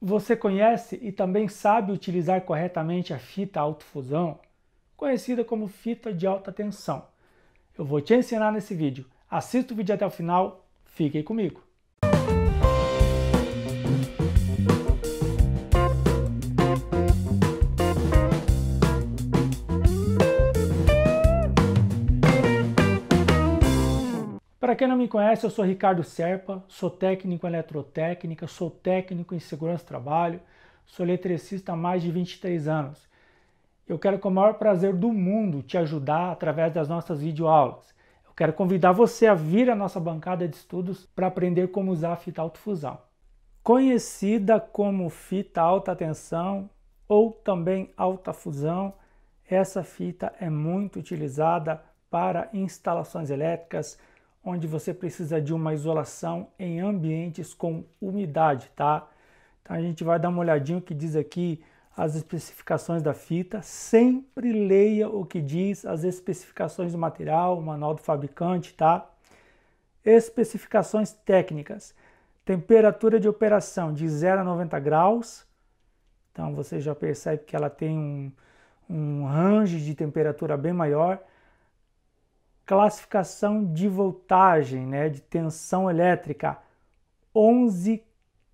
Você conhece e também sabe utilizar corretamente a fita autofusão, conhecida como fita de alta tensão? Eu vou te ensinar nesse vídeo. Assista o vídeo até o final, fique comigo. Para quem não me conhece, eu sou Ricardo Serpa, sou técnico em eletrotécnica, sou técnico em segurança do trabalho, sou eletricista há mais de 23 anos. Eu quero com o maior prazer do mundo te ajudar através das nossas videoaulas. Eu quero convidar você a vir à nossa bancada de estudos para aprender como usar a fita autofusão. Conhecida como fita alta tensão ou também alta fusão, essa fita é muito utilizada para instalações elétricas, onde você precisa de uma isolação em ambientes com umidade, tá? Então a gente vai dar uma olhadinha o que diz aqui as especificações da fita. Sempre leia o que diz as especificações do material, o manual do fabricante, tá? Especificações técnicas. Temperatura de operação de 0 a 90 graus. Então você já percebe que ela tem um, um range de temperatura bem maior classificação de voltagem, né, de tensão elétrica, 11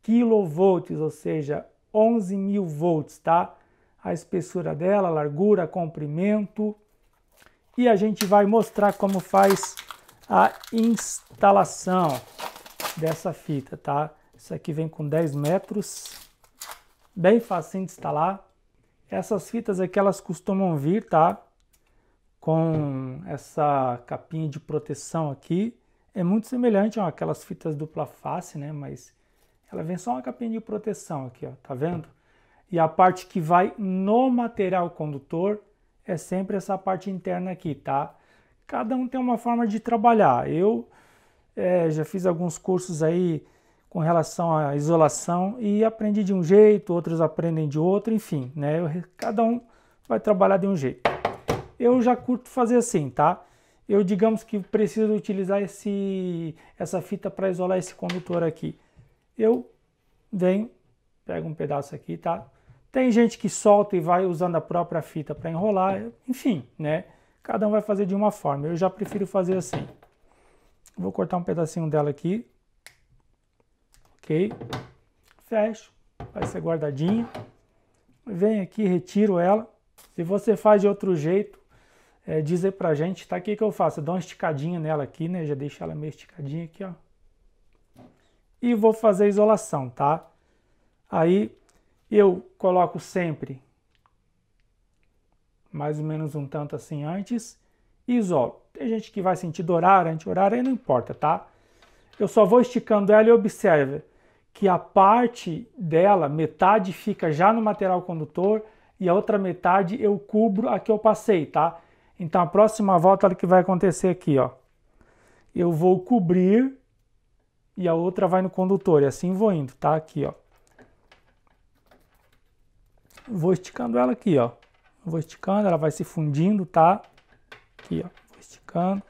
kV, ou seja, 11 mil volts, tá? A espessura dela, largura, comprimento. E a gente vai mostrar como faz a instalação dessa fita, tá? Isso aqui vem com 10 metros, bem facinho de instalar. Essas fitas aqui, elas costumam vir, tá? com essa capinha de proteção aqui. É muito semelhante a aquelas fitas dupla face, né? Mas ela vem só uma capinha de proteção aqui, ó, tá vendo? E a parte que vai no material condutor é sempre essa parte interna aqui, tá? Cada um tem uma forma de trabalhar. Eu é, já fiz alguns cursos aí com relação à isolação e aprendi de um jeito, outros aprendem de outro, enfim, né? Eu, cada um vai trabalhar de um jeito. Eu já curto fazer assim, tá? Eu digamos que preciso utilizar esse, essa fita para isolar esse condutor aqui. Eu venho, pego um pedaço aqui, tá? Tem gente que solta e vai usando a própria fita para enrolar, enfim, né? Cada um vai fazer de uma forma. Eu já prefiro fazer assim. Vou cortar um pedacinho dela aqui. Ok. Fecho. Vai ser guardadinha. Venho aqui, retiro ela. Se você faz de outro jeito, é, dizer pra gente, tá? O que, que eu faço? Eu dou uma esticadinha nela aqui, né? Já deixo ela meio esticadinha aqui, ó. E vou fazer a isolação, tá? Aí eu coloco sempre mais ou menos um tanto assim antes e isolo. Tem gente que vai sentir horário, anti-horário, aí não importa, tá? Eu só vou esticando ela e observa que a parte dela, metade fica já no material condutor e a outra metade eu cubro a que eu passei, tá? Então a próxima volta, olha o que vai acontecer aqui, ó. Eu vou cobrir e a outra vai no condutor, e assim vou indo, tá? Aqui, ó. Vou esticando ela aqui, ó. Vou esticando, ela vai se fundindo, tá? Aqui, ó. Vou esticando.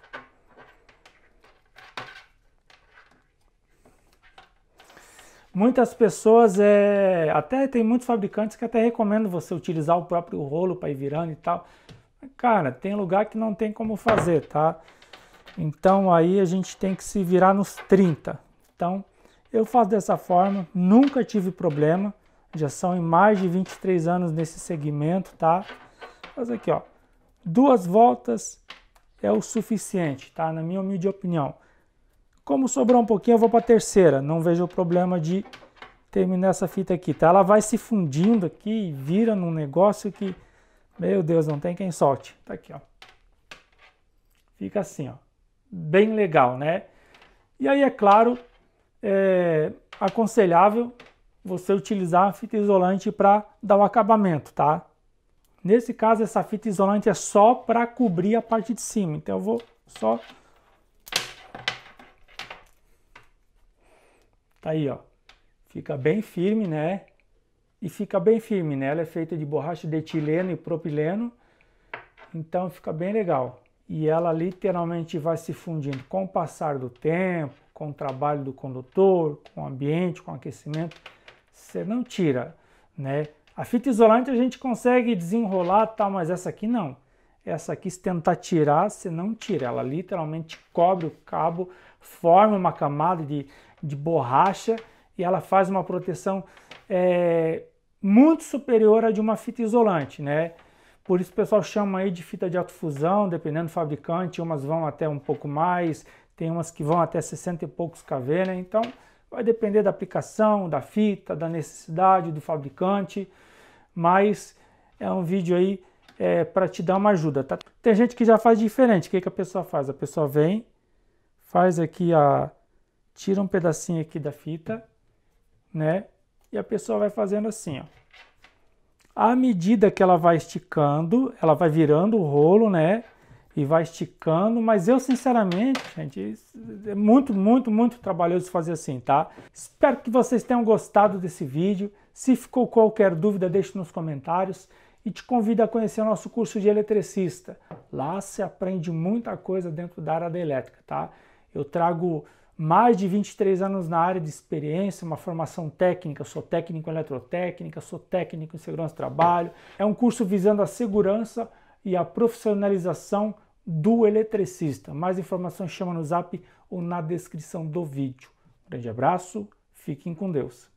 Muitas pessoas, é, até tem muitos fabricantes que até recomendam você utilizar o próprio rolo para ir virando e tal. Cara, tem lugar que não tem como fazer, tá? Então aí a gente tem que se virar nos 30. Então eu faço dessa forma, nunca tive problema. Já são em mais de 23 anos nesse segmento, tá? Mas aqui, ó, duas voltas é o suficiente, tá? Na minha humilde opinião. Como sobrou um pouquinho, eu vou para a terceira. Não vejo problema de terminar essa fita aqui, tá? Ela vai se fundindo aqui e vira num negócio que meu Deus, não tem quem solte. Tá aqui, ó. Fica assim, ó. Bem legal, né? E aí, é claro, é aconselhável você utilizar a fita isolante para dar o acabamento, tá? Nesse caso, essa fita isolante é só para cobrir a parte de cima. Então, eu vou só... Tá aí, ó. Fica bem firme, né? e fica bem firme, né? Ela é feita de borracha de etileno e propileno, então fica bem legal. E ela literalmente vai se fundindo com o passar do tempo, com o trabalho do condutor, com o ambiente, com o aquecimento. Você não tira, né? A fita isolante a gente consegue desenrolar, tá, mas essa aqui não. Essa aqui, se tentar tirar, você não tira. Ela literalmente cobre o cabo, forma uma camada de, de borracha e ela faz uma proteção é, muito superior à de uma fita isolante, né? Por isso o pessoal chama aí de fita de autofusão, dependendo do fabricante, umas vão até um pouco mais, tem umas que vão até 60 e poucos kV, né? Então vai depender da aplicação, da fita, da necessidade do fabricante, mas é um vídeo aí é, para te dar uma ajuda, tá? Tem gente que já faz diferente, o que, que a pessoa faz? A pessoa vem, faz aqui a... tira um pedacinho aqui da fita, né? e a pessoa vai fazendo assim, ó. À medida que ela vai esticando, ela vai virando o rolo, né? E vai esticando, mas eu sinceramente, gente, é muito, muito, muito trabalhoso fazer assim, tá? Espero que vocês tenham gostado desse vídeo. Se ficou qualquer dúvida, deixe nos comentários e te convido a conhecer o nosso curso de eletricista. Lá se aprende muita coisa dentro da área da elétrica, tá? Eu trago mais de 23 anos na área de experiência, uma formação técnica, sou técnico em eletrotécnica, sou técnico em segurança do trabalho. É um curso visando a segurança e a profissionalização do eletricista. Mais informações chama no zap ou na descrição do vídeo. Grande abraço, fiquem com Deus.